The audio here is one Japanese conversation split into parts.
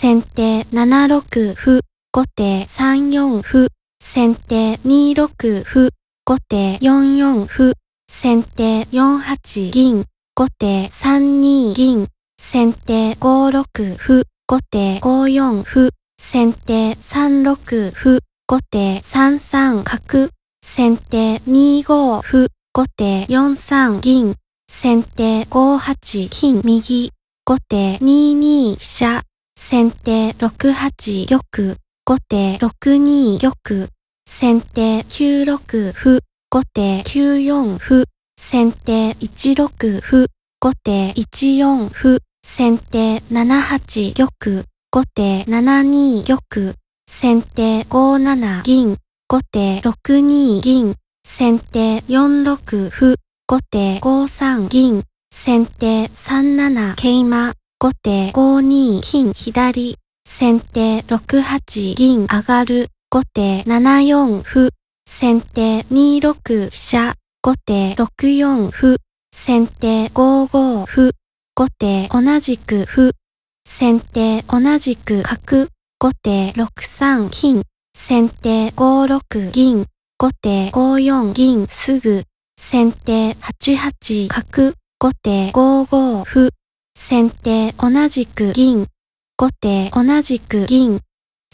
先手7六歩、後手3四歩、先手2六歩、後手4四歩、先手4八銀、後手3二銀、先手5六歩、後手5四歩、先手3六歩、後手3三角、先手2五歩、後手4三銀、先手5八金右、後手2二飛車、先手6八玉、後手6二玉、先手9六歩、後手9四歩、先手1六歩、後手1四歩、先手7八玉、後手7二玉、先手5七銀、後手6二銀、先手4六歩、後手5三銀、先手3七桂馬、後手5二金左。先手6八銀上がる。後手7四歩。先手2六飛車。後手6四歩。先手5五歩。後手同じく歩。先手同じく角。後手6三金。先手5六銀。後手5四銀すぐ。先手8八角。後手5五歩。先手同じく銀。後手同じく銀。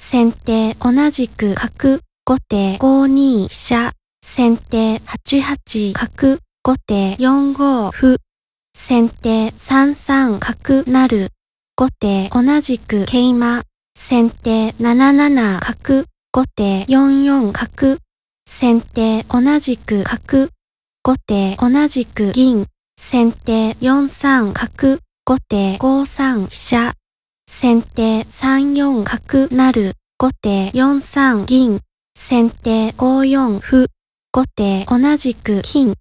先手同じく角。後手5二飛車。先手8八角。後手4五歩。先手3三角成る。後手同じく桂馬。先手7七角。後手4四角。先手同じく角。後手同じく銀。先手4三角。後手5三飛車。先手3四角成。後手4三銀。先手5四歩。後手同じく金。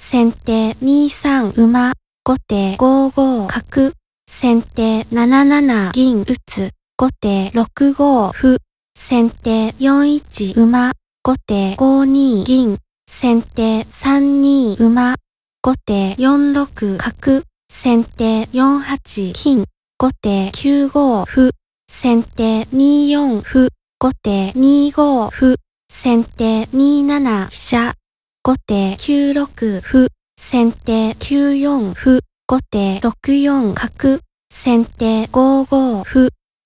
先手2三馬。後手5五角。先手7七銀打つ。後手6五歩。先手4一馬。後手5二銀。先手3二馬。後手4六角。先手4八金、後手9五歩、先手2四歩、後手2五歩、先手2七飛車、後手9六歩、先手9四歩、後手6四角、先手5五歩、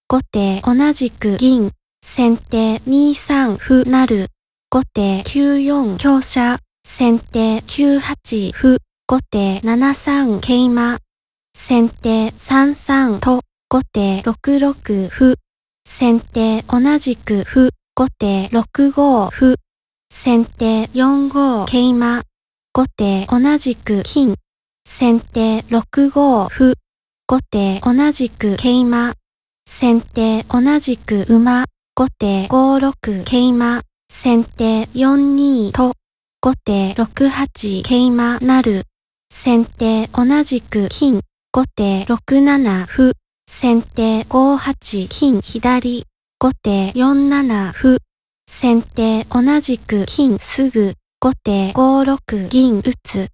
後手同じく銀、先手2三歩なる、後手9四香車、先手9八歩、後手7三桂馬。先手3三と、後手6六歩。先手同じく歩。後手6五歩。先手4五桂馬。後手同じく金。先手6五歩。後手同じく桂馬。先手同じく馬。後手5六桂馬。先手4二と。後手6八桂馬なる。先手同じく金、後手6七歩。先手5八金左、後手4七歩。先手同じく金すぐ、後手5六銀打つ。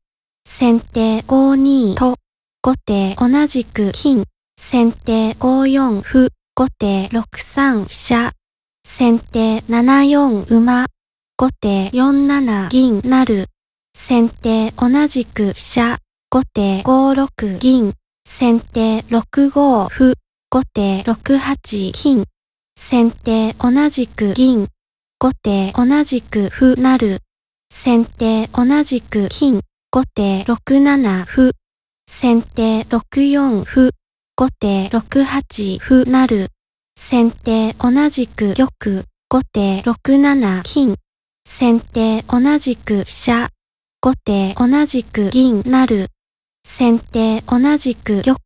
先手5二と、後手同じく金。先手5四歩、後手6三飛車。先手7四馬、後手4七銀なる。先手同じく飛車、後手5六銀、先手6五歩、後手6八金、先手同じく銀、後手同じく歩なる、先手同じく金、後手6七歩、先手6四歩、後手6八歩なる、先手同じく玉、後手6七金、先手同じく飛車、後手同じく銀なる。先手同じく玉。